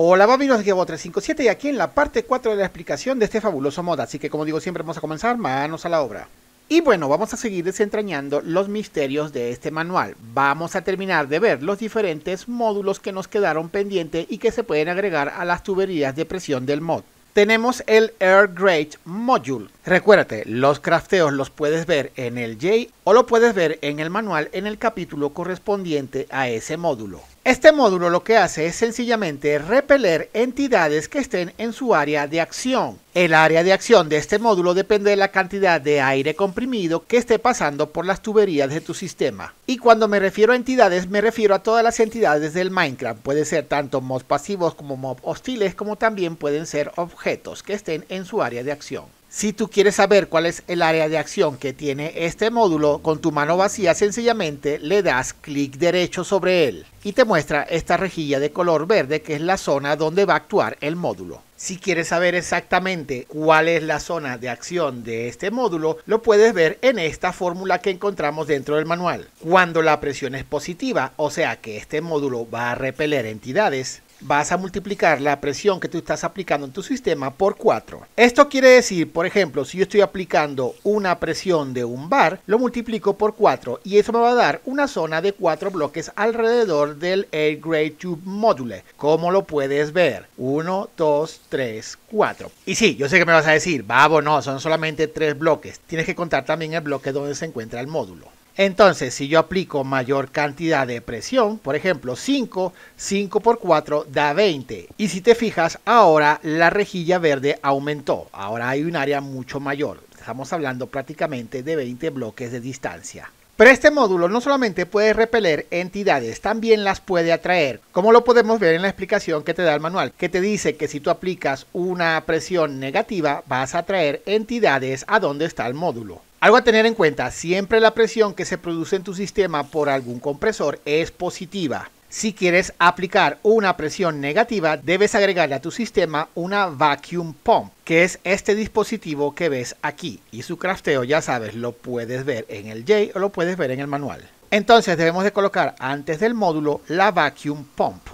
Hola Babinos de 357 y aquí en la parte 4 de la explicación de este fabuloso mod, así que como digo siempre vamos a comenzar manos a la obra. Y bueno, vamos a seguir desentrañando los misterios de este manual. Vamos a terminar de ver los diferentes módulos que nos quedaron pendientes y que se pueden agregar a las tuberías de presión del mod. Tenemos el Air Grade Module. Recuérdate, los crafteos los puedes ver en el J o lo puedes ver en el manual en el capítulo correspondiente a ese módulo. Este módulo lo que hace es sencillamente repeler entidades que estén en su área de acción. El área de acción de este módulo depende de la cantidad de aire comprimido que esté pasando por las tuberías de tu sistema. Y cuando me refiero a entidades, me refiero a todas las entidades del Minecraft. Puede ser tanto mobs pasivos como mobs hostiles, como también pueden ser objetos que estén en su área de acción. Si tú quieres saber cuál es el área de acción que tiene este módulo, con tu mano vacía sencillamente le das clic derecho sobre él y te muestra esta rejilla de color verde que es la zona donde va a actuar el módulo. Si quieres saber exactamente cuál es la zona de acción de este módulo, lo puedes ver en esta fórmula que encontramos dentro del manual. Cuando la presión es positiva, o sea que este módulo va a repeler entidades, vas a multiplicar la presión que tú estás aplicando en tu sistema por 4. Esto quiere decir, por ejemplo, si yo estoy aplicando una presión de un bar, lo multiplico por 4 y eso me va a dar una zona de 4 bloques alrededor del Air Grade Tube Module, como lo puedes ver. 1, 2, 3, 4. Y sí, yo sé que me vas a decir, babo, no, son solamente 3 bloques. Tienes que contar también el bloque donde se encuentra el módulo. Entonces, si yo aplico mayor cantidad de presión, por ejemplo 5, 5 por 4 da 20. Y si te fijas, ahora la rejilla verde aumentó. Ahora hay un área mucho mayor. Estamos hablando prácticamente de 20 bloques de distancia. Pero este módulo no solamente puede repeler entidades, también las puede atraer, como lo podemos ver en la explicación que te da el manual, que te dice que si tú aplicas una presión negativa vas a atraer entidades a donde está el módulo. Algo a tener en cuenta, siempre la presión que se produce en tu sistema por algún compresor es positiva. Si quieres aplicar una presión negativa, debes agregarle a tu sistema una vacuum pump, que es este dispositivo que ves aquí. Y su crafteo, ya sabes, lo puedes ver en el J o lo puedes ver en el manual. Entonces debemos de colocar antes del módulo la vacuum pump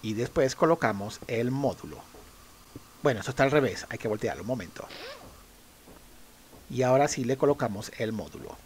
y después colocamos el módulo. Bueno, eso está al revés, hay que voltearlo un momento y ahora sí le colocamos el módulo.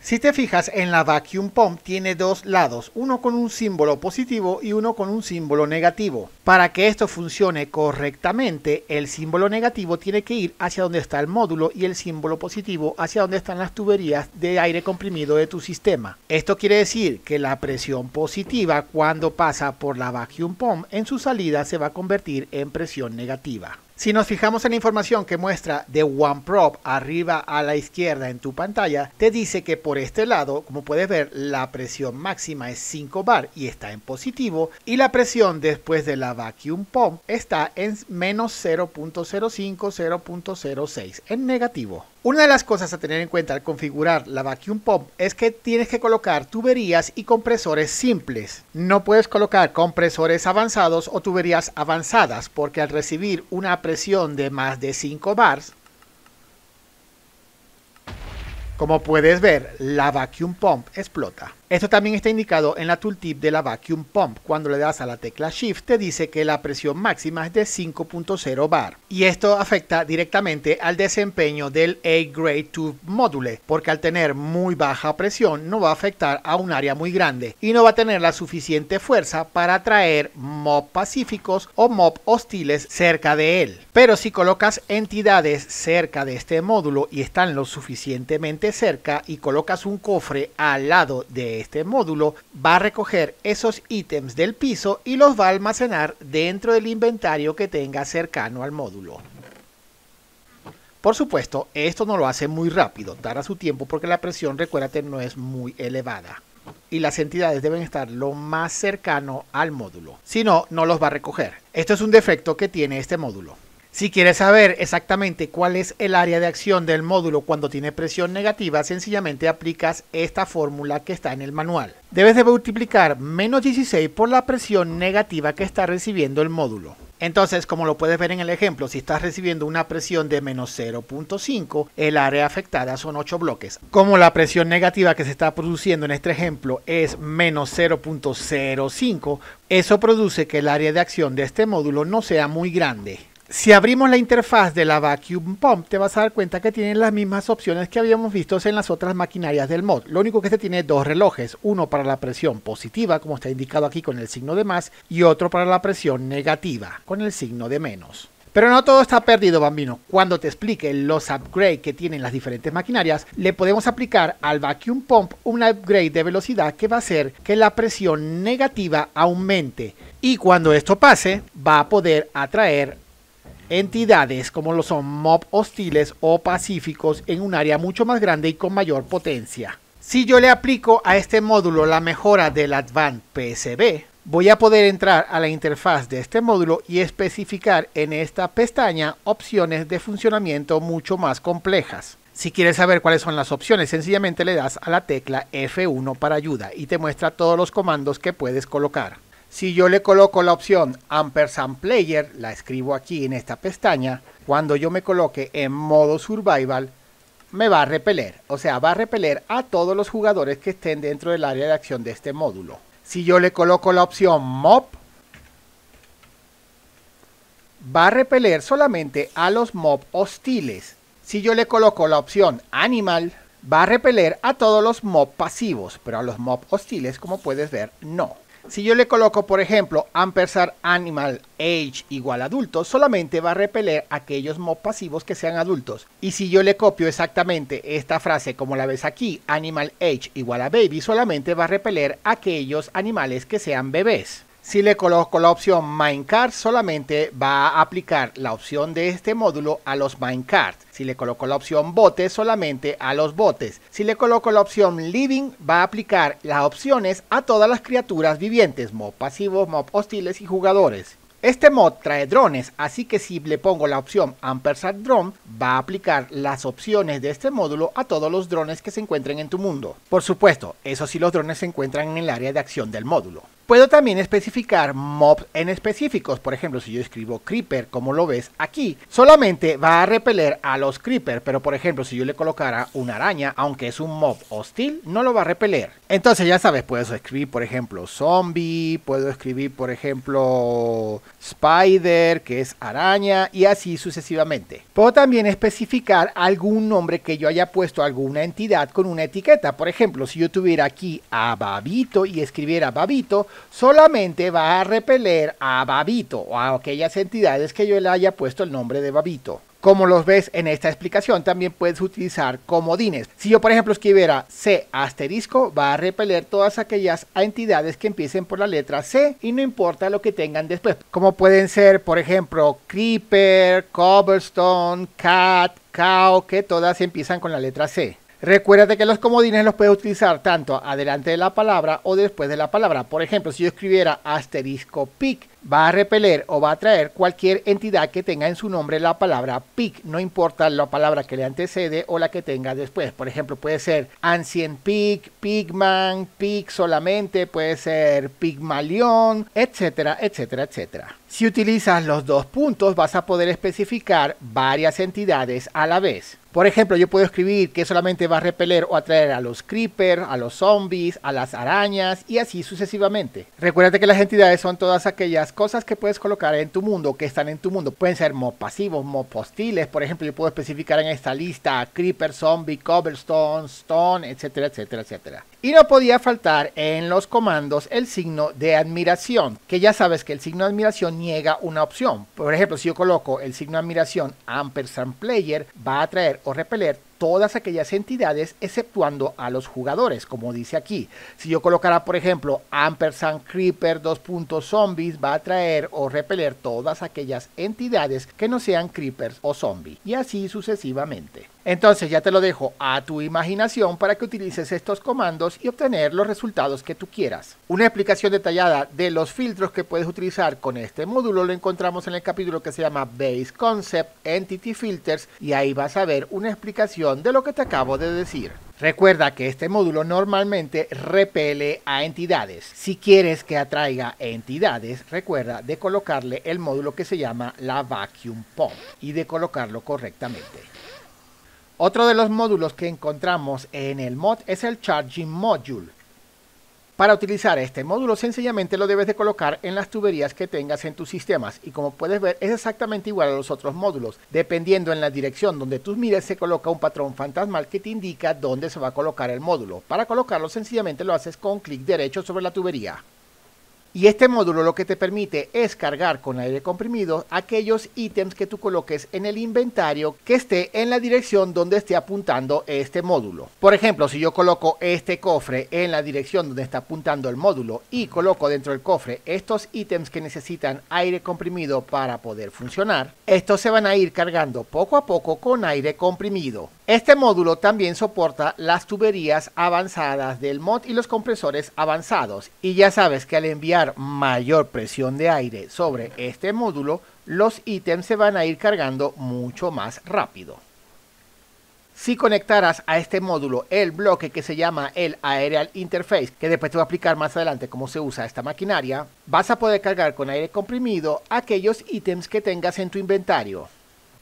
Si te fijas en la vacuum pump tiene dos lados, uno con un símbolo positivo y uno con un símbolo negativo. Para que esto funcione correctamente, el símbolo negativo tiene que ir hacia donde está el módulo y el símbolo positivo hacia donde están las tuberías de aire comprimido de tu sistema. Esto quiere decir que la presión positiva cuando pasa por la vacuum pump en su salida se va a convertir en presión negativa. Si nos fijamos en la información que muestra de OneProp arriba a la izquierda en tu pantalla, te dice que por este lado, como puedes ver, la presión máxima es 5 bar y está en positivo y la presión después de la vacuum pump está en menos 0.05, 0.06 en negativo. Una de las cosas a tener en cuenta al configurar la vacuum pump es que tienes que colocar tuberías y compresores simples. No puedes colocar compresores avanzados o tuberías avanzadas porque al recibir una presión de más de 5 bars, como puedes ver, la vacuum pump explota. Esto también está indicado en la tooltip de la Vacuum Pump. Cuando le das a la tecla Shift te dice que la presión máxima es de 5.0 bar. Y esto afecta directamente al desempeño del A-Grade Tube Module, porque al tener muy baja presión no va a afectar a un área muy grande y no va a tener la suficiente fuerza para atraer mob pacíficos o mob hostiles cerca de él. Pero si colocas entidades cerca de este módulo y están lo suficientemente cerca y colocas un cofre al lado de este módulo va a recoger esos ítems del piso y los va a almacenar dentro del inventario que tenga cercano al módulo. Por supuesto, esto no lo hace muy rápido, tarda su tiempo porque la presión, recuérdate, no es muy elevada. Y las entidades deben estar lo más cercano al módulo, si no, no los va a recoger. Esto es un defecto que tiene este módulo. Si quieres saber exactamente cuál es el área de acción del módulo cuando tiene presión negativa, sencillamente aplicas esta fórmula que está en el manual. Debes de multiplicar menos 16 por la presión negativa que está recibiendo el módulo. Entonces, como lo puedes ver en el ejemplo, si estás recibiendo una presión de menos 0.5, el área afectada son 8 bloques. Como la presión negativa que se está produciendo en este ejemplo es menos 0.05, eso produce que el área de acción de este módulo no sea muy grande. Si abrimos la interfaz de la Vacuum Pump, te vas a dar cuenta que tienen las mismas opciones que habíamos visto en las otras maquinarias del mod. Lo único que este tiene dos relojes, uno para la presión positiva, como está indicado aquí con el signo de más, y otro para la presión negativa, con el signo de menos. Pero no todo está perdido, bambino. Cuando te explique los upgrades que tienen las diferentes maquinarias, le podemos aplicar al vacuum pump un upgrade de velocidad que va a hacer que la presión negativa aumente. Y cuando esto pase, va a poder atraer entidades como lo son mob hostiles o pacíficos en un área mucho más grande y con mayor potencia. Si yo le aplico a este módulo la mejora del Advanced PSB, voy a poder entrar a la interfaz de este módulo y especificar en esta pestaña opciones de funcionamiento mucho más complejas. Si quieres saber cuáles son las opciones, sencillamente le das a la tecla F1 para ayuda y te muestra todos los comandos que puedes colocar. Si yo le coloco la opción Ampersand Player, la escribo aquí en esta pestaña, cuando yo me coloque en modo Survival, me va a repeler. O sea, va a repeler a todos los jugadores que estén dentro del área de acción de este módulo. Si yo le coloco la opción Mob, va a repeler solamente a los mob hostiles. Si yo le coloco la opción Animal, va a repeler a todos los mob pasivos, pero a los mob hostiles, como puedes ver, no. Si yo le coloco, por ejemplo, ampersar animal age igual adulto, solamente va a repeler aquellos mobs pasivos que sean adultos. Y si yo le copio exactamente esta frase como la ves aquí, animal age igual a baby, solamente va a repeler aquellos animales que sean bebés. Si le coloco la opción minecart, solamente va a aplicar la opción de este módulo a los minecart. Si le coloco la opción botes, solamente a los botes. Si le coloco la opción living, va a aplicar las opciones a todas las criaturas vivientes, mob pasivos, mob hostiles y jugadores. Este mod trae drones, así que si le pongo la opción ampersand Drone, va a aplicar las opciones de este módulo a todos los drones que se encuentren en tu mundo. Por supuesto, eso sí los drones se encuentran en el área de acción del módulo. Puedo también especificar mobs en específicos, por ejemplo si yo escribo creeper como lo ves aquí, solamente va a repeler a los creeper, pero por ejemplo si yo le colocara una araña, aunque es un mob hostil, no lo va a repeler. Entonces ya sabes, puedes escribir por ejemplo zombie, puedo escribir por ejemplo spider, que es araña, y así sucesivamente. Puedo también especificar algún nombre que yo haya puesto alguna entidad con una etiqueta, por ejemplo si yo tuviera aquí a Babito y escribiera Babito, solamente va a repeler a Babito o a aquellas entidades que yo le haya puesto el nombre de Babito. Como los ves en esta explicación, también puedes utilizar comodines. Si yo, por ejemplo, escribiera C asterisco, va a repeler todas aquellas entidades que empiecen por la letra C y no importa lo que tengan después. Como pueden ser, por ejemplo, Creeper, Cobblestone, Cat, Cow, que todas empiezan con la letra C. Recuérdate que los comodines los puedes utilizar tanto adelante de la palabra o después de la palabra. Por ejemplo, si yo escribiera asterisco PIC, va a repeler o va a traer cualquier entidad que tenga en su nombre la palabra PIC, no importa la palabra que le antecede o la que tenga después. Por ejemplo, puede ser Ancient PIC, Pigman, PIC solamente, puede ser Pigmalión, etcétera, etcétera, etcétera. Si utilizas los dos puntos vas a poder especificar varias entidades a la vez. Por ejemplo, yo puedo escribir que solamente va a repeler o atraer a los creepers, a los zombies, a las arañas y así sucesivamente. Recuérdate que las entidades son todas aquellas cosas que puedes colocar en tu mundo, que están en tu mundo. Pueden ser mobs pasivos, mobs hostiles. Por ejemplo, yo puedo especificar en esta lista creeper, zombie, cobblestone, stone, etcétera, etcétera, etcétera. Y no podía faltar en los comandos el signo de admiración, que ya sabes que el signo de admiración niega una opción. Por ejemplo, si yo coloco el signo de admiración ampersand player, va a atraer o repeler todas aquellas entidades exceptuando a los jugadores, como dice aquí. Si yo colocara, por ejemplo, ampersand creeper 2.zombies zombies, va a traer o repeler todas aquellas entidades que no sean creepers o zombies, y así sucesivamente. Entonces ya te lo dejo a tu imaginación para que utilices estos comandos y obtener los resultados que tú quieras. Una explicación detallada de los filtros que puedes utilizar con este módulo lo encontramos en el capítulo que se llama Base Concept Entity Filters y ahí vas a ver una explicación de lo que te acabo de decir. Recuerda que este módulo normalmente repele a entidades. Si quieres que atraiga entidades, recuerda de colocarle el módulo que se llama la Vacuum Pump y de colocarlo correctamente. Otro de los módulos que encontramos en el mod es el Charging Module. Para utilizar este módulo sencillamente lo debes de colocar en las tuberías que tengas en tus sistemas y como puedes ver es exactamente igual a los otros módulos. Dependiendo en la dirección donde tú mires se coloca un patrón fantasmal que te indica dónde se va a colocar el módulo. Para colocarlo sencillamente lo haces con clic derecho sobre la tubería. Y este módulo lo que te permite es cargar con aire comprimido aquellos ítems que tú coloques en el inventario que esté en la dirección donde esté apuntando este módulo. Por ejemplo, si yo coloco este cofre en la dirección donde está apuntando el módulo y coloco dentro del cofre estos ítems que necesitan aire comprimido para poder funcionar, estos se van a ir cargando poco a poco con aire comprimido. Este módulo también soporta las tuberías avanzadas del mod y los compresores avanzados. Y ya sabes que al enviar mayor presión de aire sobre este módulo, los ítems se van a ir cargando mucho más rápido. Si conectaras a este módulo el bloque que se llama el Aerial Interface, que después te voy a explicar más adelante cómo se usa esta maquinaria, vas a poder cargar con aire comprimido aquellos ítems que tengas en tu inventario.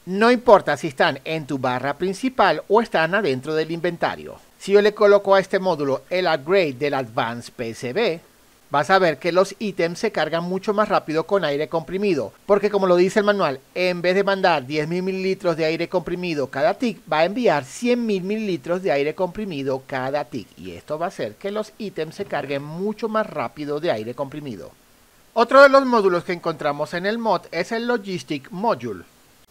No importa si están en tu barra principal o están adentro del inventario. Si yo le coloco a este módulo el upgrade del Advanced PCB, vas a ver que los ítems se cargan mucho más rápido con aire comprimido, porque como lo dice el manual, en vez de mandar 10.000 mililitros de aire comprimido cada tick, va a enviar 100.000 mililitros de aire comprimido cada tick, y esto va a hacer que los ítems se carguen mucho más rápido de aire comprimido. Otro de los módulos que encontramos en el mod es el Logistic Module.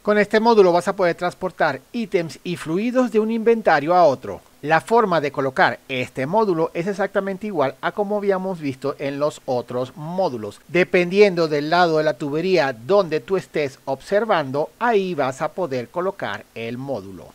Con este módulo vas a poder transportar ítems y fluidos de un inventario a otro, la forma de colocar este módulo es exactamente igual a como habíamos visto en los otros módulos. Dependiendo del lado de la tubería donde tú estés observando, ahí vas a poder colocar el módulo.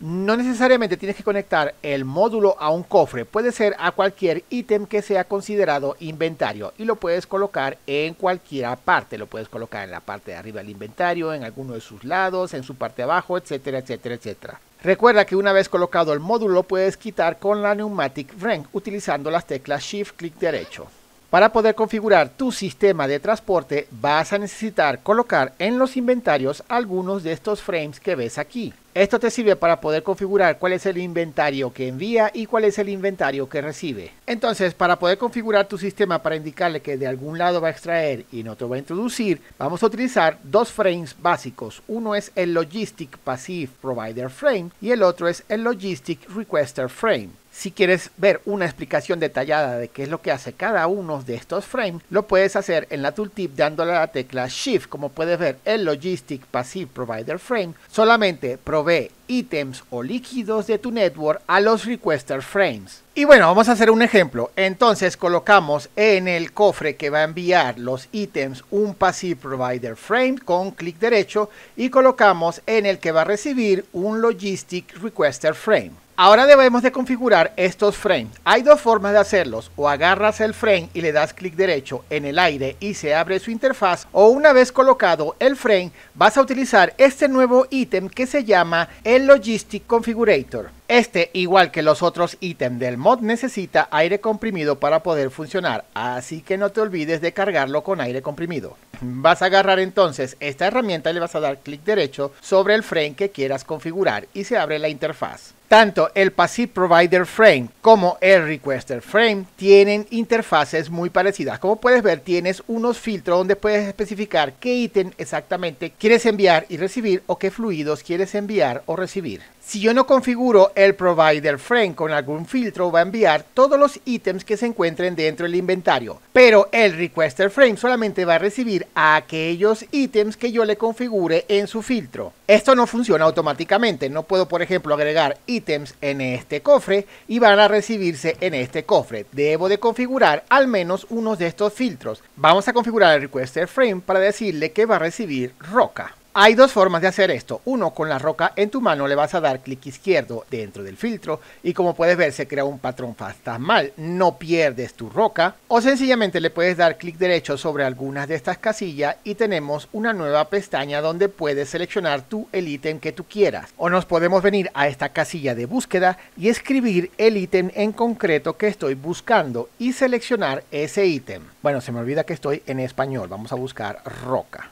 No necesariamente tienes que conectar el módulo a un cofre, puede ser a cualquier ítem que sea considerado inventario y lo puedes colocar en cualquier parte, lo puedes colocar en la parte de arriba del inventario, en alguno de sus lados, en su parte de abajo, etcétera, etcétera, etcétera. Recuerda que una vez colocado el módulo puedes quitar con la Pneumatic frame utilizando las teclas Shift clic derecho. Para poder configurar tu sistema de transporte vas a necesitar colocar en los inventarios algunos de estos frames que ves aquí. Esto te sirve para poder configurar cuál es el inventario que envía y cuál es el inventario que recibe. Entonces, para poder configurar tu sistema para indicarle que de algún lado va a extraer y en otro va a introducir, vamos a utilizar dos frames básicos. Uno es el Logistic Passive Provider Frame y el otro es el Logistic Requester Frame. Si quieres ver una explicación detallada de qué es lo que hace cada uno de estos frames, lo puedes hacer en la tooltip dándole a la tecla Shift. Como puedes ver, el Logistic Passive Provider Frame solamente provee ítems o líquidos de tu network a los requester frames. Y bueno, vamos a hacer un ejemplo. Entonces colocamos en el cofre que va a enviar los ítems un passive provider frame con clic derecho y colocamos en el que va a recibir un logistic requester frame. Ahora debemos de configurar estos frames. Hay dos formas de hacerlos, o agarras el frame y le das clic derecho en el aire y se abre su interfaz, o una vez colocado el frame vas a utilizar este nuevo ítem que se llama el Logistic Configurator. Este, igual que los otros ítems del mod, necesita aire comprimido para poder funcionar, así que no te olvides de cargarlo con aire comprimido. Vas a agarrar entonces esta herramienta y le vas a dar clic derecho sobre el frame que quieras configurar y se abre la interfaz. Tanto el Passive Provider Frame como el Requester Frame tienen interfaces muy parecidas. Como puedes ver, tienes unos filtros donde puedes especificar qué ítem exactamente quieres enviar y recibir o qué fluidos quieres enviar o recibir. Si yo no configuro el provider frame con algún filtro, va a enviar todos los ítems que se encuentren dentro del inventario. Pero el requester frame solamente va a recibir aquellos ítems que yo le configure en su filtro. Esto no funciona automáticamente. No puedo, por ejemplo, agregar ítems en este cofre y van a recibirse en este cofre. Debo de configurar al menos uno de estos filtros. Vamos a configurar el requester frame para decirle que va a recibir roca. Hay dos formas de hacer esto. Uno, con la roca en tu mano le vas a dar clic izquierdo dentro del filtro y como puedes ver se crea un patrón mal, No pierdes tu roca o sencillamente le puedes dar clic derecho sobre algunas de estas casillas y tenemos una nueva pestaña donde puedes seleccionar tú el ítem que tú quieras. O nos podemos venir a esta casilla de búsqueda y escribir el ítem en concreto que estoy buscando y seleccionar ese ítem. Bueno, se me olvida que estoy en español. Vamos a buscar roca.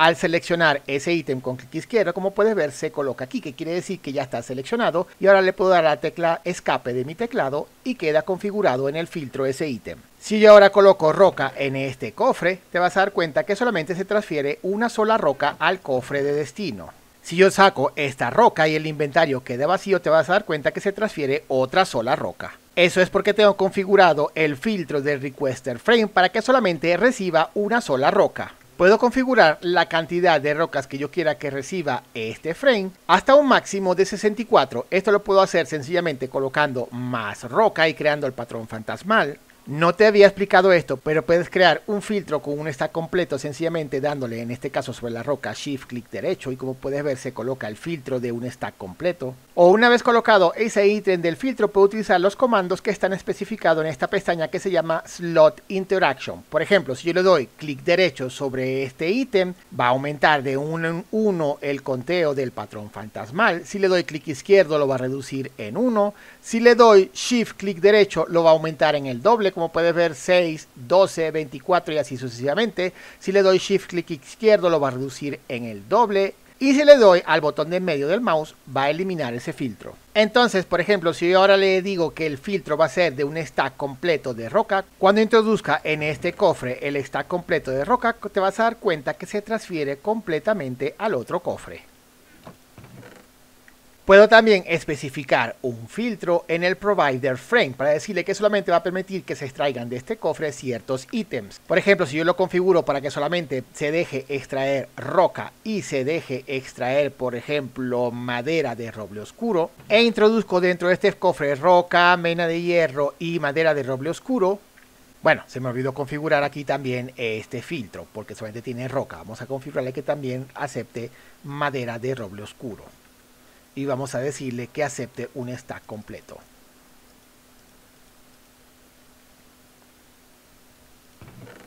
Al seleccionar ese ítem con clic izquierdo, como puedes ver, se coloca aquí, que quiere decir que ya está seleccionado. Y ahora le puedo dar la tecla escape de mi teclado y queda configurado en el filtro ese ítem. Si yo ahora coloco roca en este cofre, te vas a dar cuenta que solamente se transfiere una sola roca al cofre de destino. Si yo saco esta roca y el inventario queda vacío, te vas a dar cuenta que se transfiere otra sola roca. Eso es porque tengo configurado el filtro de Requester Frame para que solamente reciba una sola roca puedo configurar la cantidad de rocas que yo quiera que reciba este frame hasta un máximo de 64. Esto lo puedo hacer sencillamente colocando más roca y creando el patrón fantasmal. No te había explicado esto, pero puedes crear un filtro con un stack completo sencillamente dándole, en este caso sobre la roca, Shift, clic derecho y como puedes ver se coloca el filtro de un stack completo. O una vez colocado ese ítem del filtro puedo utilizar los comandos que están especificados en esta pestaña que se llama Slot Interaction. Por ejemplo, si yo le doy clic derecho sobre este ítem, va a aumentar de uno en 1 el conteo del patrón fantasmal. Si le doy clic izquierdo lo va a reducir en uno. Si le doy Shift, clic derecho lo va a aumentar en el doble como puedes ver 6, 12, 24 y así sucesivamente. Si le doy shift clic izquierdo lo va a reducir en el doble y si le doy al botón de medio del mouse va a eliminar ese filtro. Entonces, por ejemplo, si ahora le digo que el filtro va a ser de un stack completo de roca, cuando introduzca en este cofre el stack completo de roca, te vas a dar cuenta que se transfiere completamente al otro cofre. Puedo también especificar un filtro en el provider frame para decirle que solamente va a permitir que se extraigan de este cofre ciertos ítems. Por ejemplo, si yo lo configuro para que solamente se deje extraer roca y se deje extraer, por ejemplo, madera de roble oscuro, e introduzco dentro de este cofre roca, mena de hierro y madera de roble oscuro, bueno, se me olvidó configurar aquí también este filtro, porque solamente tiene roca. Vamos a configurarle que también acepte madera de roble oscuro y vamos a decirle que acepte un stack completo.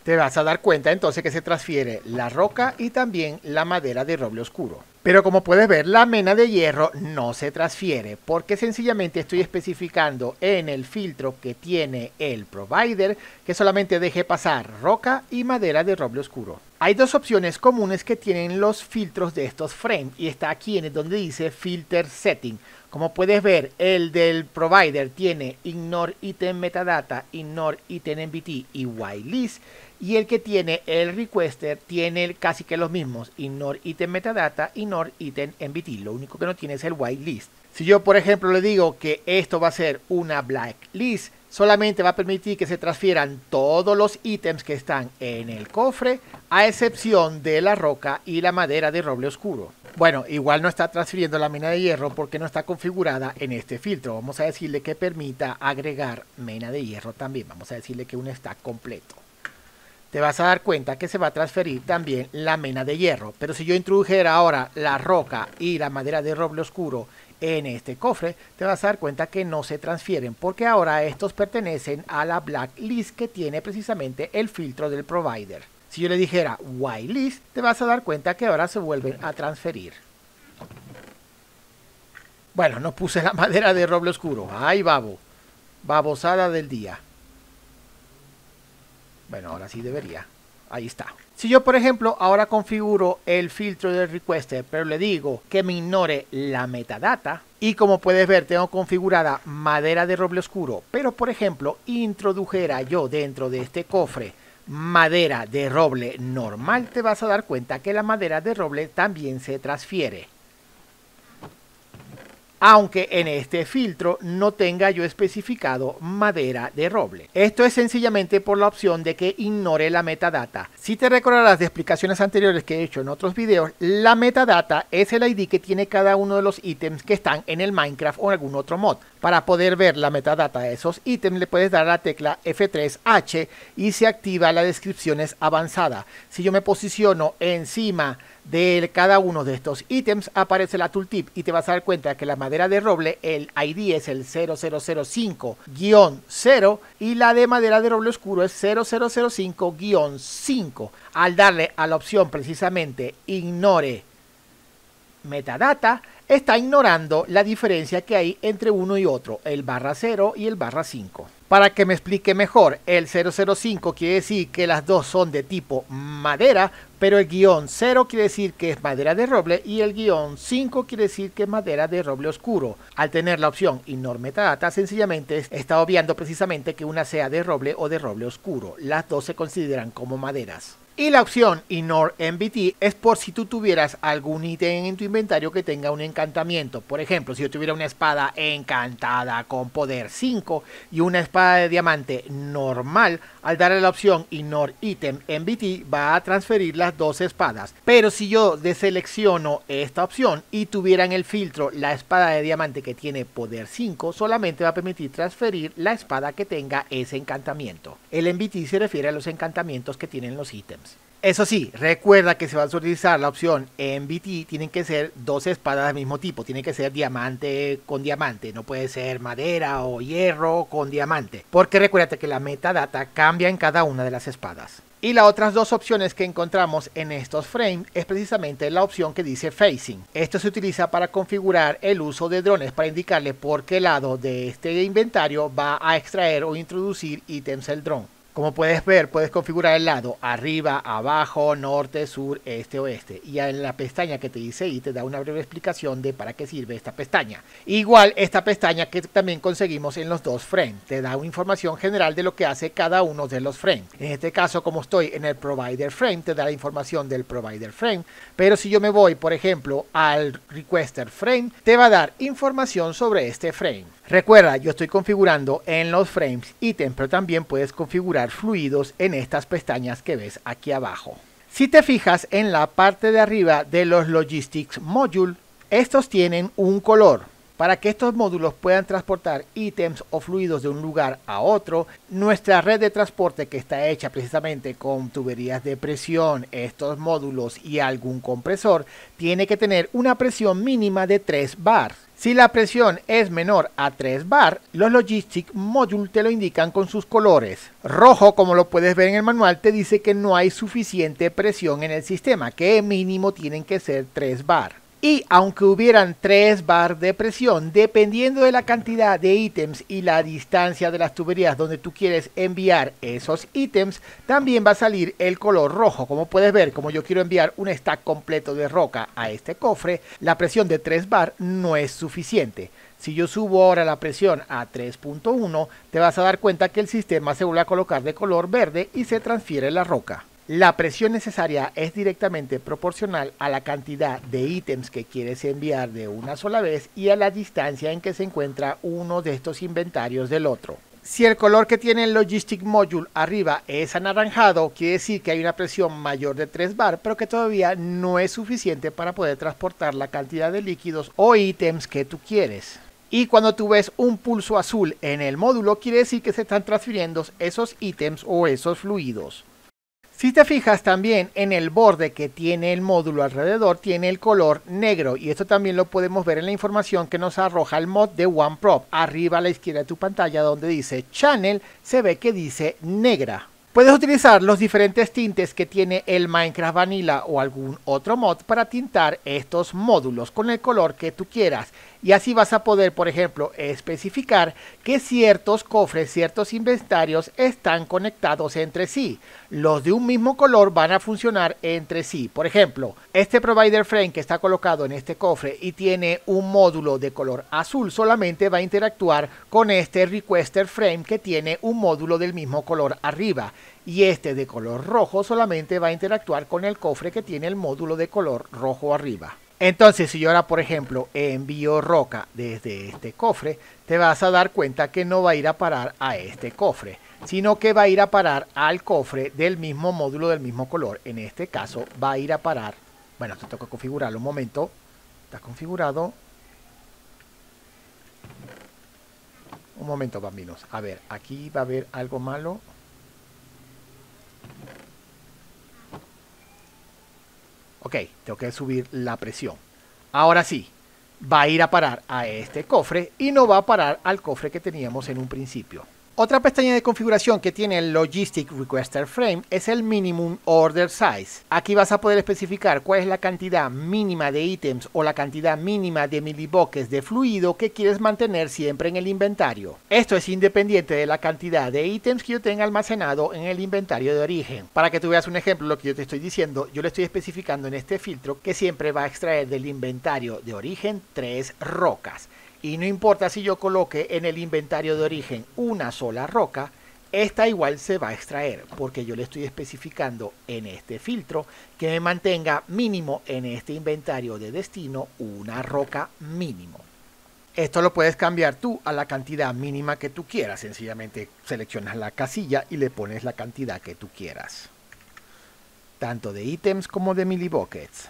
Te vas a dar cuenta entonces que se transfiere la roca y también la madera de roble oscuro. Pero como puedes ver, la mena de hierro no se transfiere porque sencillamente estoy especificando en el filtro que tiene el provider que solamente deje pasar roca y madera de roble oscuro. Hay dos opciones comunes que tienen los filtros de estos frames y está aquí en donde dice Filter Setting. Como puedes ver, el del provider tiene Ignore Item Metadata, Ignore Item MBT y Whitelist y el que tiene el requester tiene casi que los mismos, Ignore Item Metadata, Ignore Item MBT. Lo único que no tiene es el Whitelist. Si yo, por ejemplo, le digo que esto va a ser una Blacklist, solamente va a permitir que se transfieran todos los ítems que están en el cofre, a excepción de la roca y la madera de roble oscuro. Bueno, igual no está transfiriendo la mena de hierro porque no está configurada en este filtro. Vamos a decirle que permita agregar mena de hierro también. Vamos a decirle que uno está completo te vas a dar cuenta que se va a transferir también la mena de hierro. Pero si yo introdujera ahora la roca y la madera de roble oscuro en este cofre, te vas a dar cuenta que no se transfieren porque ahora estos pertenecen a la blacklist que tiene precisamente el filtro del provider. Si yo le dijera whitelist, te vas a dar cuenta que ahora se vuelven a transferir. Bueno, no puse la madera de roble oscuro. ¡Ay, babo! Babosada del día. Bueno, ahora sí debería. Ahí está. Si yo, por ejemplo, ahora configuro el filtro del requester, pero le digo que me ignore la metadata, y como puedes ver, tengo configurada madera de roble oscuro, pero por ejemplo, introdujera yo dentro de este cofre madera de roble normal, te vas a dar cuenta que la madera de roble también se transfiere aunque en este filtro no tenga yo especificado madera de roble. Esto es sencillamente por la opción de que ignore la metadata. Si te recordarás de explicaciones anteriores que he hecho en otros videos, la metadata es el ID que tiene cada uno de los ítems que están en el Minecraft o en algún otro mod. Para poder ver la metadata de esos ítems le puedes dar a la tecla F3H y se activa la descripciones avanzada. Si yo me posiciono encima de cada uno de estos ítems aparece la tooltip y te vas a dar cuenta que la madera de roble, el ID es el 0005-0 y la de madera de roble oscuro es 0005-5. Al darle a la opción precisamente ignore metadata, está ignorando la diferencia que hay entre uno y otro, el barra 0 y el barra 5. Para que me explique mejor, el 005 quiere decir que las dos son de tipo madera, pero el guión 0 quiere decir que es madera de roble y el guión 5 quiere decir que es madera de roble oscuro. Al tener la opción Ignore sencillamente está obviando precisamente que una sea de roble o de roble oscuro. Las dos se consideran como maderas. Y la opción Ignore MBT es por si tú tuvieras algún ítem en tu inventario que tenga un encantamiento. Por ejemplo, si yo tuviera una espada encantada con poder 5 y una espada de diamante normal, al darle la opción Ignore Item MBT va a transferir las dos espadas. Pero si yo deselecciono esta opción y tuviera en el filtro la espada de diamante que tiene poder 5, solamente va a permitir transferir la espada que tenga ese encantamiento. El MBT se refiere a los encantamientos que tienen los ítems. Eso sí, recuerda que se vas a utilizar la opción MBT, tienen que ser dos espadas del mismo tipo, tiene que ser diamante con diamante, no puede ser madera o hierro con diamante, porque recuérdate que la metadata cambia en cada una de las espadas. Y las otras dos opciones que encontramos en estos frames es precisamente la opción que dice Facing. Esto se utiliza para configurar el uso de drones para indicarle por qué lado de este inventario va a extraer o introducir ítems el drone. Como puedes ver, puedes configurar el lado arriba, abajo, norte, sur, este, oeste. Y en la pestaña que te dice ahí te da una breve explicación de para qué sirve esta pestaña. Igual esta pestaña que también conseguimos en los dos frames. Te da una información general de lo que hace cada uno de los frames. En este caso, como estoy en el provider frame, te da la información del provider frame. Pero si yo me voy, por ejemplo, al requester frame, te va a dar información sobre este frame. Recuerda, yo estoy configurando en los frames ítem, pero también puedes configurar fluidos en estas pestañas que ves aquí abajo. Si te fijas en la parte de arriba de los Logistics Module, estos tienen un color. Para que estos módulos puedan transportar ítems o fluidos de un lugar a otro, nuestra red de transporte que está hecha precisamente con tuberías de presión, estos módulos y algún compresor, tiene que tener una presión mínima de 3 bar. Si la presión es menor a 3 bar, los Logistic Module te lo indican con sus colores. Rojo, como lo puedes ver en el manual, te dice que no hay suficiente presión en el sistema, que mínimo tienen que ser 3 bar. Y aunque hubieran 3 bar de presión, dependiendo de la cantidad de ítems y la distancia de las tuberías donde tú quieres enviar esos ítems, también va a salir el color rojo. Como puedes ver, como yo quiero enviar un stack completo de roca a este cofre, la presión de 3 bar no es suficiente. Si yo subo ahora la presión a 3.1, te vas a dar cuenta que el sistema se vuelve a colocar de color verde y se transfiere la roca. La presión necesaria es directamente proporcional a la cantidad de ítems que quieres enviar de una sola vez y a la distancia en que se encuentra uno de estos inventarios del otro. Si el color que tiene el Logistic Module arriba es anaranjado, quiere decir que hay una presión mayor de 3 bar, pero que todavía no es suficiente para poder transportar la cantidad de líquidos o ítems que tú quieres. Y cuando tú ves un pulso azul en el módulo, quiere decir que se están transfiriendo esos ítems o esos fluidos. Si te fijas también en el borde que tiene el módulo alrededor, tiene el color negro y esto también lo podemos ver en la información que nos arroja el mod de OneProp. Arriba a la izquierda de tu pantalla donde dice Channel se ve que dice negra. Puedes utilizar los diferentes tintes que tiene el Minecraft Vanilla o algún otro mod para tintar estos módulos con el color que tú quieras y así vas a poder, por ejemplo, especificar que ciertos cofres, ciertos inventarios están conectados entre sí. Los de un mismo color van a funcionar entre sí. Por ejemplo, este provider frame que está colocado en este cofre y tiene un módulo de color azul solamente va a interactuar con este requester frame que tiene un módulo del mismo color arriba y este de color rojo solamente va a interactuar con el cofre que tiene el módulo de color rojo arriba. Entonces, si yo ahora, por ejemplo, envío roca desde este cofre, te vas a dar cuenta que no va a ir a parar a este cofre, sino que va a ir a parar al cofre del mismo módulo del mismo color. En este caso, va a ir a parar... Bueno, te toca configurarlo un momento. Está configurado. Un momento, bambinos. A ver, aquí va a haber algo malo. Ok, tengo que subir la presión. Ahora sí, va a ir a parar a este cofre y no va a parar al cofre que teníamos en un principio. Otra pestaña de configuración que tiene el Logistic Requester Frame es el Minimum Order Size. Aquí vas a poder especificar cuál es la cantidad mínima de ítems o la cantidad mínima de miliboques de fluido que quieres mantener siempre en el inventario. Esto es independiente de la cantidad de ítems que yo tenga almacenado en el inventario de origen. Para que tú veas un ejemplo de lo que yo te estoy diciendo, yo le estoy especificando en este filtro que siempre va a extraer del inventario de origen tres rocas. Y no importa si yo coloque en el inventario de origen una sola roca, esta igual se va a extraer porque yo le estoy especificando en este filtro que me mantenga mínimo en este inventario de destino una roca mínimo. Esto lo puedes cambiar tú a la cantidad mínima que tú quieras. Sencillamente seleccionas la casilla y le pones la cantidad que tú quieras. Tanto de ítems como de milibuckets.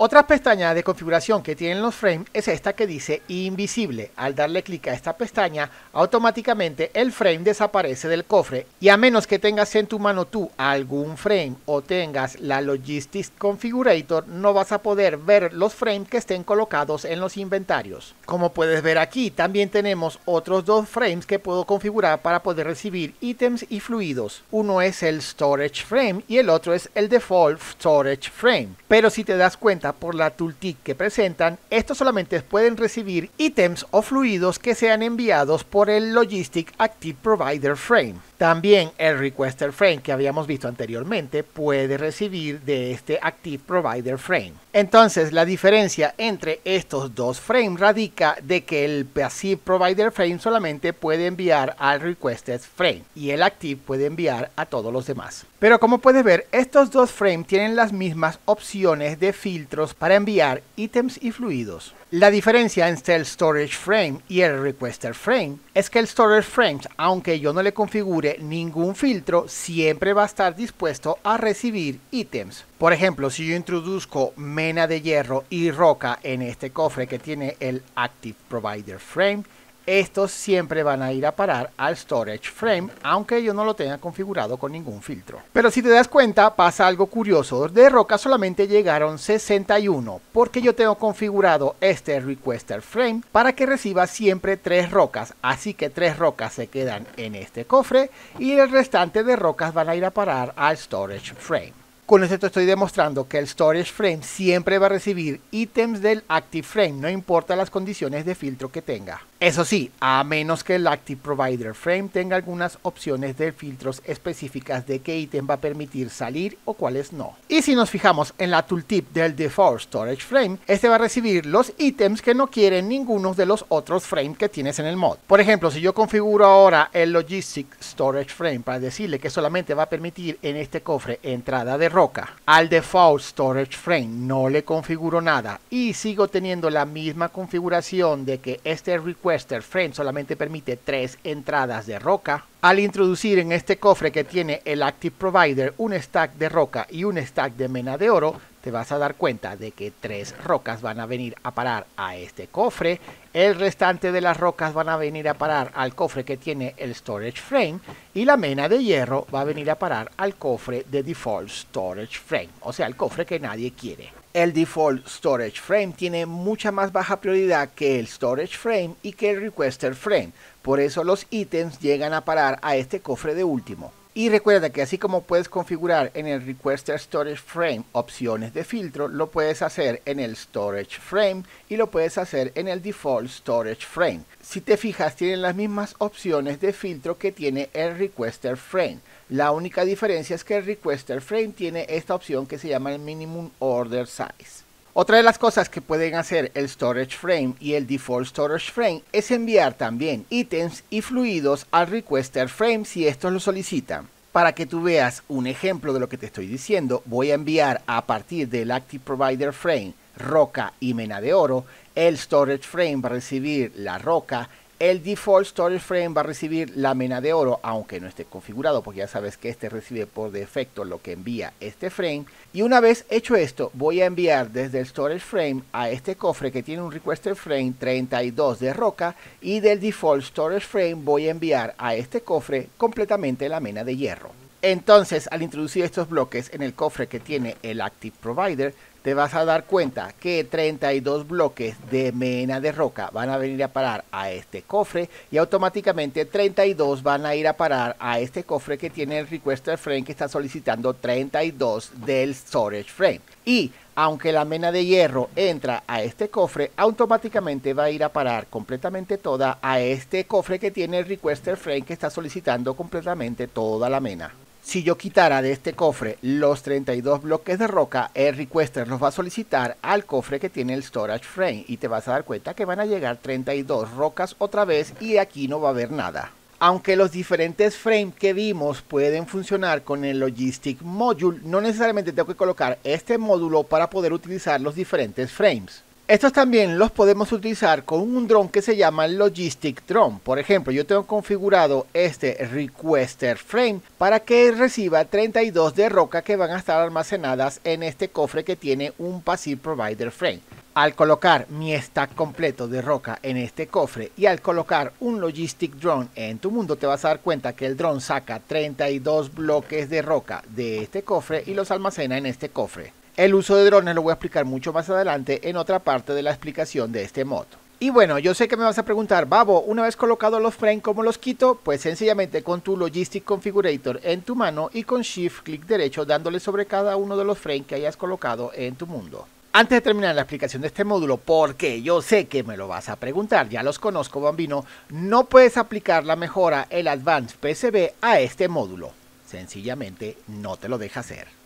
Otra pestaña de configuración que tienen los frames es esta que dice invisible. Al darle clic a esta pestaña, automáticamente el frame desaparece del cofre y a menos que tengas en tu mano tú algún frame o tengas la Logistics Configurator, no vas a poder ver los frames que estén colocados en los inventarios. Como puedes ver aquí, también tenemos otros dos frames que puedo configurar para poder recibir ítems y fluidos. Uno es el Storage Frame y el otro es el Default Storage Frame. Pero si te das cuenta por la tooltip que presentan, estos solamente pueden recibir ítems o fluidos que sean enviados por el Logistic Active Provider Frame. También el requester frame que habíamos visto anteriormente puede recibir de este active provider frame. Entonces la diferencia entre estos dos frames radica de que el passive provider frame solamente puede enviar al requested frame y el active puede enviar a todos los demás. Pero como puedes ver, estos dos frames tienen las mismas opciones de filtros para enviar ítems y fluidos. La diferencia entre el storage frame y el requester frame es que el storage frame, aunque yo no le configure ningún filtro, siempre va a estar dispuesto a recibir ítems. Por ejemplo, si yo introduzco mena de hierro y roca en este cofre que tiene el active provider frame, estos siempre van a ir a parar al storage frame, aunque yo no lo tenga configurado con ningún filtro. Pero si te das cuenta, pasa algo curioso. De rocas solamente llegaron 61, porque yo tengo configurado este requester frame para que reciba siempre 3 rocas. Así que 3 rocas se quedan en este cofre y el restante de rocas van a ir a parar al storage frame. Con esto estoy demostrando que el storage frame siempre va a recibir ítems del active frame, no importa las condiciones de filtro que tenga. Eso sí, a menos que el active provider frame tenga algunas opciones de filtros específicas de qué ítem va a permitir salir o cuáles no. Y si nos fijamos en la tooltip del default storage frame, este va a recibir los ítems que no quieren ninguno de los otros frames que tienes en el mod. Por ejemplo, si yo configuro ahora el logistic storage frame para decirle que solamente va a permitir en este cofre entrada de roca. Al default storage frame no le configuro nada y sigo teniendo la misma configuración de que este requester frame solamente permite tres entradas de roca. Al introducir en este cofre que tiene el active provider un stack de roca y un stack de mena de oro, te vas a dar cuenta de que tres rocas van a venir a parar a este cofre, el restante de las rocas van a venir a parar al cofre que tiene el storage frame y la mena de hierro va a venir a parar al cofre de default storage frame, o sea, el cofre que nadie quiere. El default storage frame tiene mucha más baja prioridad que el storage frame y que el requester frame, por eso los ítems llegan a parar a este cofre de último. Y recuerda que así como puedes configurar en el Requester Storage Frame opciones de filtro, lo puedes hacer en el Storage Frame y lo puedes hacer en el Default Storage Frame. Si te fijas, tienen las mismas opciones de filtro que tiene el Requester Frame. La única diferencia es que el Requester Frame tiene esta opción que se llama el Minimum Order Size. Otra de las cosas que pueden hacer el Storage Frame y el Default Storage Frame es enviar también ítems y fluidos al Requester Frame si estos lo solicitan. Para que tú veas un ejemplo de lo que te estoy diciendo, voy a enviar a partir del Active Provider Frame roca y mena de oro, el Storage Frame va a recibir la roca, el default storage frame va a recibir la mena de oro, aunque no esté configurado, porque ya sabes que este recibe por defecto lo que envía este frame. Y una vez hecho esto, voy a enviar desde el storage frame a este cofre que tiene un requester frame 32 de roca y del default storage frame voy a enviar a este cofre completamente la mena de hierro. Entonces, al introducir estos bloques en el cofre que tiene el Active Provider, te vas a dar cuenta que 32 bloques de mena de roca van a venir a parar a este cofre y automáticamente 32 van a ir a parar a este cofre que tiene el requester frame que está solicitando 32 del storage frame. Y aunque la mena de hierro entra a este cofre, automáticamente va a ir a parar completamente toda a este cofre que tiene el requester frame que está solicitando completamente toda la mena. Si yo quitara de este cofre los 32 bloques de roca, el requester nos va a solicitar al cofre que tiene el storage frame y te vas a dar cuenta que van a llegar 32 rocas otra vez y aquí no va a haber nada. Aunque los diferentes frames que vimos pueden funcionar con el Logistic Module, no necesariamente tengo que colocar este módulo para poder utilizar los diferentes frames. Estos también los podemos utilizar con un dron que se llama Logistic Drone. Por ejemplo, yo tengo configurado este Requester Frame para que reciba 32 de roca que van a estar almacenadas en este cofre que tiene un Passive Provider Frame. Al colocar mi stack completo de roca en este cofre y al colocar un Logistic Drone en tu mundo, te vas a dar cuenta que el drone saca 32 bloques de roca de este cofre y los almacena en este cofre. El uso de drones lo voy a explicar mucho más adelante en otra parte de la explicación de este mod. Y bueno, yo sé que me vas a preguntar, Babo, una vez colocado los frames, ¿cómo los quito? Pues sencillamente con tu Logistic Configurator en tu mano y con Shift clic derecho dándole sobre cada uno de los frames que hayas colocado en tu mundo. Antes de terminar la explicación de este módulo, porque yo sé que me lo vas a preguntar, ya los conozco bambino, no puedes aplicar la mejora el Advanced PCB a este módulo. Sencillamente no te lo deja hacer.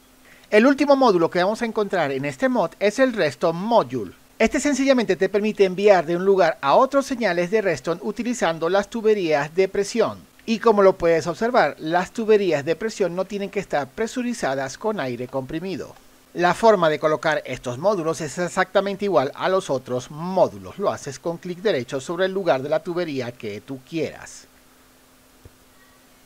El último módulo que vamos a encontrar en este mod es el Reston Module. Este sencillamente te permite enviar de un lugar a otro señales de Reston utilizando las tuberías de presión. Y como lo puedes observar, las tuberías de presión no tienen que estar presurizadas con aire comprimido. La forma de colocar estos módulos es exactamente igual a los otros módulos. Lo haces con clic derecho sobre el lugar de la tubería que tú quieras.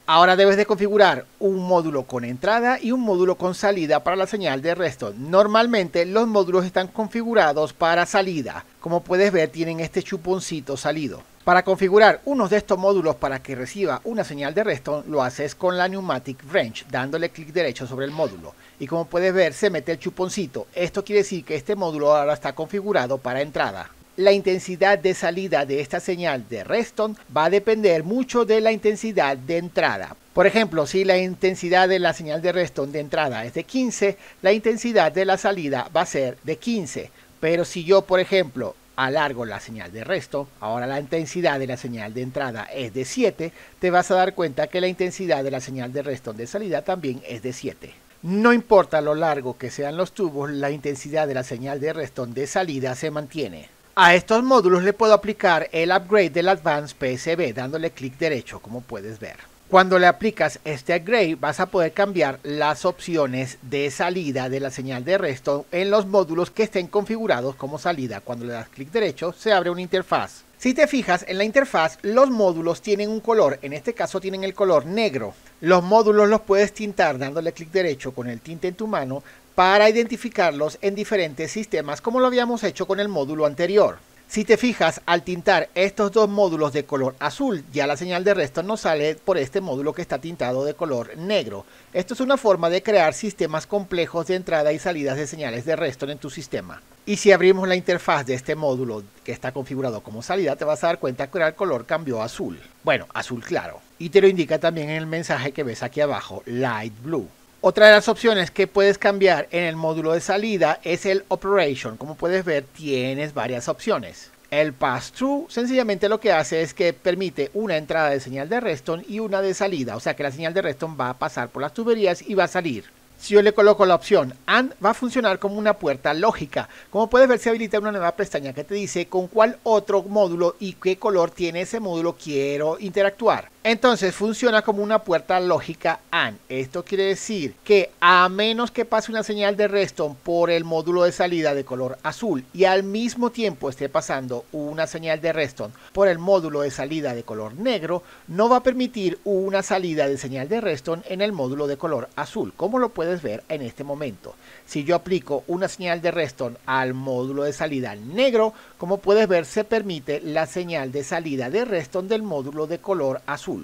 Ahora debes de configurar un módulo con entrada y un módulo con salida para la señal de resto. Normalmente los módulos están configurados para salida. Como puedes ver tienen este chuponcito salido. Para configurar uno de estos módulos para que reciba una señal de resto lo haces con la Pneumatic Wrench dándole clic derecho sobre el módulo. Y como puedes ver se mete el chuponcito. Esto quiere decir que este módulo ahora está configurado para entrada. La intensidad de salida de esta señal de Reston va a depender mucho de la intensidad de entrada. Por ejemplo, si la intensidad de la señal de Reston de entrada es de 15, la intensidad de la salida va a ser de 15. Pero si yo, por ejemplo, alargo la señal de reston, ahora la intensidad de la señal de entrada es de 7, te vas a dar cuenta que la intensidad de la señal de reston de salida también es de 7. No importa lo largo que sean los tubos, la intensidad de la señal de reston de salida se mantiene. A estos módulos le puedo aplicar el upgrade del Advanced PSB dándole clic derecho como puedes ver. Cuando le aplicas este upgrade vas a poder cambiar las opciones de salida de la señal de resto en los módulos que estén configurados como salida. Cuando le das clic derecho se abre una interfaz. Si te fijas en la interfaz los módulos tienen un color, en este caso tienen el color negro. Los módulos los puedes tintar dándole clic derecho con el tinte en tu mano para identificarlos en diferentes sistemas como lo habíamos hecho con el módulo anterior. Si te fijas, al tintar estos dos módulos de color azul, ya la señal de resto no sale por este módulo que está tintado de color negro. Esto es una forma de crear sistemas complejos de entrada y salidas de señales de resto en tu sistema. Y si abrimos la interfaz de este módulo que está configurado como salida, te vas a dar cuenta que el color cambió a azul. Bueno, azul claro. Y te lo indica también en el mensaje que ves aquí abajo, Light Blue. Otra de las opciones que puedes cambiar en el módulo de salida es el Operation. Como puedes ver, tienes varias opciones. El pass-through sencillamente lo que hace es que permite una entrada de señal de reston y una de salida, o sea que la señal de reston va a pasar por las tuberías y va a salir. Si yo le coloco la opción AND, va a funcionar como una puerta lógica. Como puedes ver, se habilita una nueva pestaña que te dice con cuál otro módulo y qué color tiene ese módulo quiero interactuar. Entonces funciona como una puerta lógica AND. Esto quiere decir que a menos que pase una señal de Reston por el módulo de salida de color azul y al mismo tiempo esté pasando una señal de Reston por el módulo de salida de color negro, no va a permitir una salida de señal de Reston en el módulo de color azul, como lo puedes ver en este momento. Si yo aplico una señal de Reston al módulo de salida negro, como puedes ver se permite la señal de salida de Reston del módulo de color azul.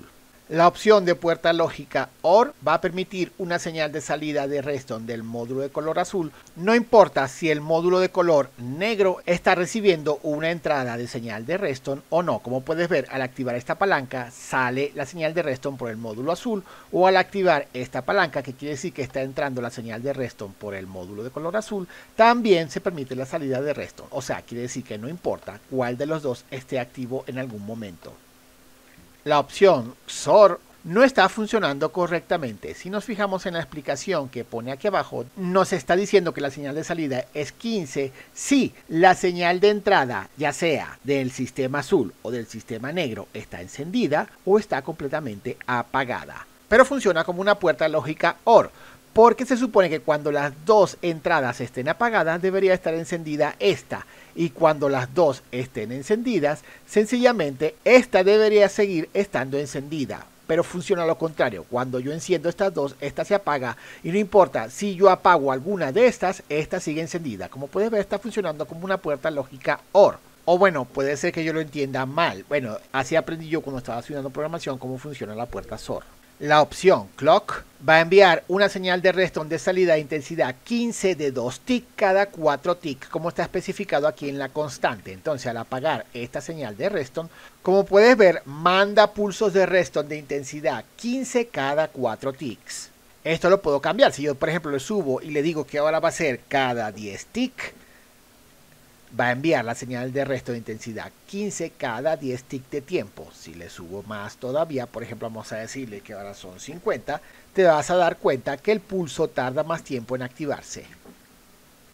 La opción de puerta lógica OR va a permitir una señal de salida de Redstone del módulo de color azul, no importa si el módulo de color negro está recibiendo una entrada de señal de Redstone o no. Como puedes ver, al activar esta palanca sale la señal de Redstone por el módulo azul o al activar esta palanca, que quiere decir que está entrando la señal de Redstone por el módulo de color azul, también se permite la salida de Redstone. O sea, quiere decir que no importa cuál de los dos esté activo en algún momento la opción SOR no está funcionando correctamente. Si nos fijamos en la explicación que pone aquí abajo, nos está diciendo que la señal de salida es 15 si la señal de entrada, ya sea del sistema azul o del sistema negro, está encendida o está completamente apagada. Pero funciona como una puerta lógica OR, porque se supone que cuando las dos entradas estén apagadas debería estar encendida esta y cuando las dos estén encendidas, sencillamente esta debería seguir estando encendida. Pero funciona lo contrario, cuando yo enciendo estas dos, esta se apaga y no importa si yo apago alguna de estas, esta sigue encendida. Como puedes ver, está funcionando como una puerta lógica OR. O bueno, puede ser que yo lo entienda mal. Bueno, así aprendí yo cuando estaba estudiando programación cómo funciona la puerta SOR la opción clock va a enviar una señal de redstone de salida de intensidad 15 de 2 tick cada 4 tick, como está especificado aquí en la constante. Entonces, al apagar esta señal de redstone, como puedes ver, manda pulsos de redstone de intensidad 15 cada 4 ticks. Esto lo puedo cambiar. Si yo, por ejemplo, le subo y le digo que ahora va a ser cada 10 tick, va a enviar la señal de resto de intensidad 15 cada 10 tick de tiempo. Si le subo más todavía, por ejemplo, vamos a decirle que ahora son 50, te vas a dar cuenta que el pulso tarda más tiempo en activarse.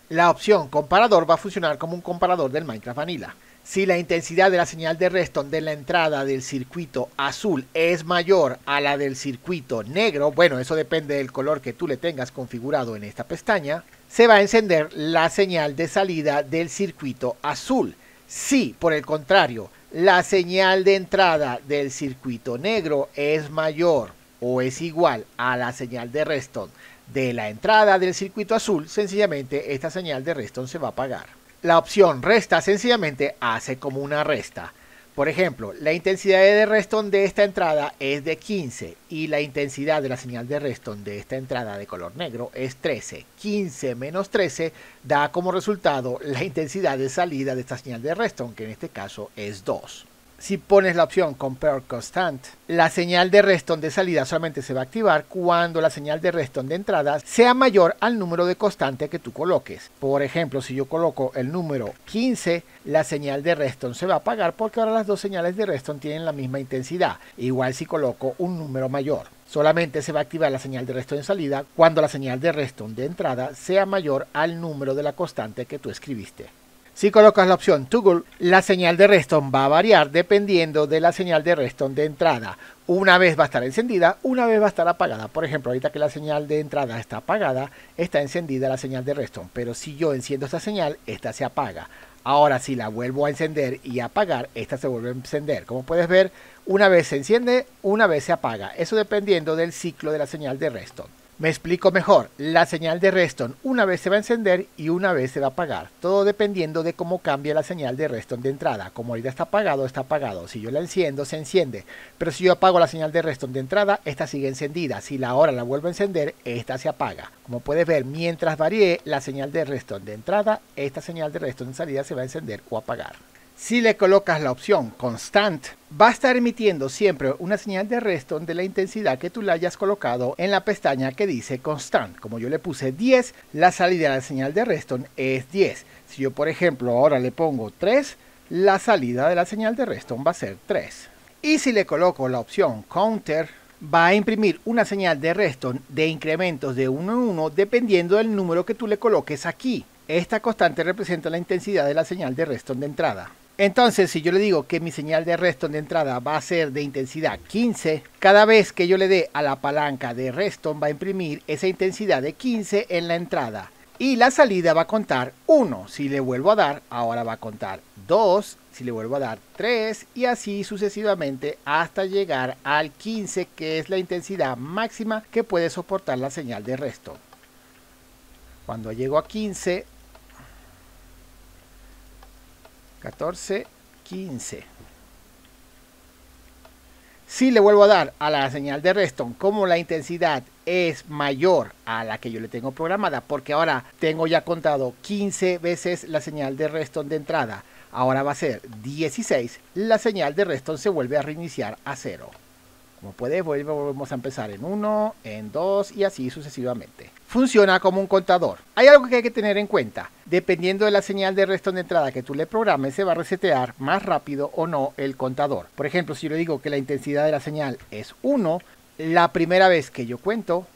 La opción comparador va a funcionar como un comparador del Minecraft Vanilla. Si la intensidad de la señal de Resto de la entrada del circuito azul es mayor a la del circuito negro, bueno, eso depende del color que tú le tengas configurado en esta pestaña, se va a encender la señal de salida del circuito azul. Si, por el contrario, la señal de entrada del circuito negro es mayor o es igual a la señal de restón de la entrada del circuito azul, sencillamente esta señal de restón se va a apagar. La opción resta sencillamente hace como una resta. Por ejemplo, la intensidad de redstone de esta entrada es de 15 y la intensidad de la señal de redstone de esta entrada de color negro es 13. 15 menos 13 da como resultado la intensidad de salida de esta señal de redstone, que en este caso es 2 si pones la opción Compare Constant. La señal de restón de salida solamente se va a activar cuando la señal de restón de entrada sea mayor al número de constante que tú coloques. Por ejemplo, si yo coloco el número 15, la señal de restón se va a apagar porque ahora las dos señales de restón tienen la misma intensidad. Igual si coloco un número mayor. Solamente se va a activar la señal de restón de salida cuando la señal de restón de entrada sea mayor al número de la constante que tú escribiste. Si colocas la opción Toggle, la señal de Reston va a variar dependiendo de la señal de Reston de entrada. Una vez va a estar encendida, una vez va a estar apagada. Por ejemplo, ahorita que la señal de entrada está apagada, está encendida la señal de Reston. Pero si yo enciendo esta señal, esta se apaga. Ahora si la vuelvo a encender y apagar, esta se vuelve a encender. Como puedes ver, una vez se enciende, una vez se apaga. Eso dependiendo del ciclo de la señal de Reston. Me explico mejor, la señal de reston una vez se va a encender y una vez se va a apagar, todo dependiendo de cómo cambia la señal de reston de entrada, como ahorita está apagado, está apagado, si yo la enciendo, se enciende, pero si yo apago la señal de reston de entrada, esta sigue encendida, si la hora la vuelvo a encender, esta se apaga. Como puedes ver, mientras varíe la señal de reston de entrada, esta señal de reston de salida se va a encender o apagar. Si le colocas la opción constant, va a estar emitiendo siempre una señal de reston de la intensidad que tú la hayas colocado en la pestaña que dice constant. Como yo le puse 10, la salida de la señal de reston es 10. Si yo, por ejemplo, ahora le pongo 3, la salida de la señal de reston va a ser 3. Y si le coloco la opción counter, va a imprimir una señal de reston de incrementos de 1 en 1 dependiendo del número que tú le coloques aquí. Esta constante representa la intensidad de la señal de reston de entrada. Entonces, si yo le digo que mi señal de Reston de entrada va a ser de intensidad 15, cada vez que yo le dé a la palanca de Reston va a imprimir esa intensidad de 15 en la entrada. Y la salida va a contar 1. Si le vuelvo a dar, ahora va a contar 2. Si le vuelvo a dar 3 y así sucesivamente hasta llegar al 15 que es la intensidad máxima que puede soportar la señal de Reston. Cuando llego a 15 14, 15. Si le vuelvo a dar a la señal de reston como la intensidad es mayor a la que yo le tengo programada, porque ahora tengo ya contado 15 veces la señal de reston de entrada, ahora va a ser 16, la señal de reston se vuelve a reiniciar a 0. Como puedes, volvemos a empezar en 1, en 2 y así sucesivamente funciona como un contador. Hay algo que hay que tener en cuenta. Dependiendo de la señal de resto de entrada que tú le programes, se va a resetear más rápido o no el contador. Por ejemplo, si yo le digo que la intensidad de la señal es 1, la primera vez que yo cuento,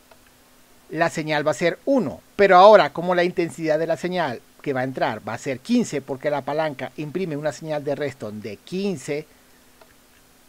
la señal va a ser 1. Pero ahora, como la intensidad de la señal que va a entrar va a ser 15, porque la palanca imprime una señal de resto de 15,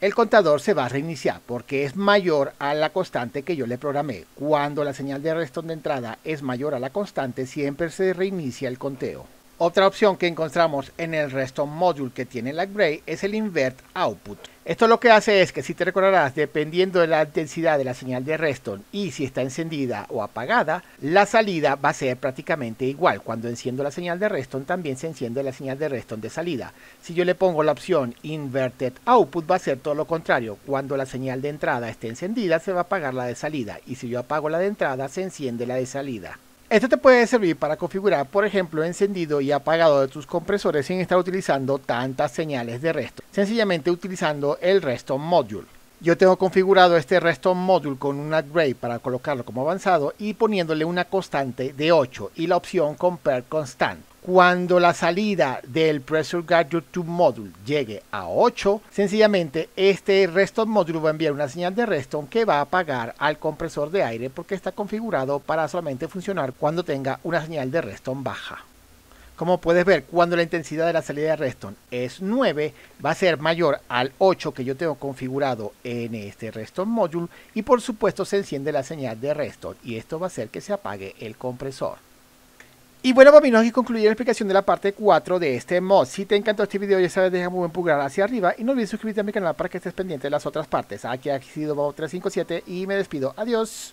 el contador se va a reiniciar porque es mayor a la constante que yo le programé. Cuando la señal de restón de entrada es mayor a la constante, siempre se reinicia el conteo. Otra opción que encontramos en el Reston module que tiene la es el invert output. Esto lo que hace es que si te recordarás, dependiendo de la intensidad de la señal de Reston y si está encendida o apagada, la salida va a ser prácticamente igual. Cuando enciendo la señal de Reston también se enciende la señal de Reston de salida. Si yo le pongo la opción inverted output va a ser todo lo contrario. Cuando la señal de entrada esté encendida se va a apagar la de salida y si yo apago la de entrada se enciende la de salida. Esto te puede servir para configurar, por ejemplo, encendido y apagado de tus compresores sin estar utilizando tantas señales de resto, sencillamente utilizando el resto module. Yo tengo configurado este resto module con un upgrade para colocarlo como avanzado y poniéndole una constante de 8 y la opción compare constant. Cuando la salida del Pressure Guard Tube Module llegue a 8, sencillamente este Reston Module va a enviar una señal de Reston que va a apagar al compresor de aire porque está configurado para solamente funcionar cuando tenga una señal de Reston baja. Como puedes ver, cuando la intensidad de la salida de Reston es 9, va a ser mayor al 8 que yo tengo configurado en este Reston Module y por supuesto se enciende la señal de Reston y esto va a hacer que se apague el compresor. Y bueno, papinos, y concluye la explicación de la parte 4 de este mod. Si te encantó este video, ya sabes, deja un buen pulgar hacia arriba y no olvides suscribirte a mi canal para que estés pendiente de las otras partes. Aquí ha sido Bob357 y me despido. Adiós.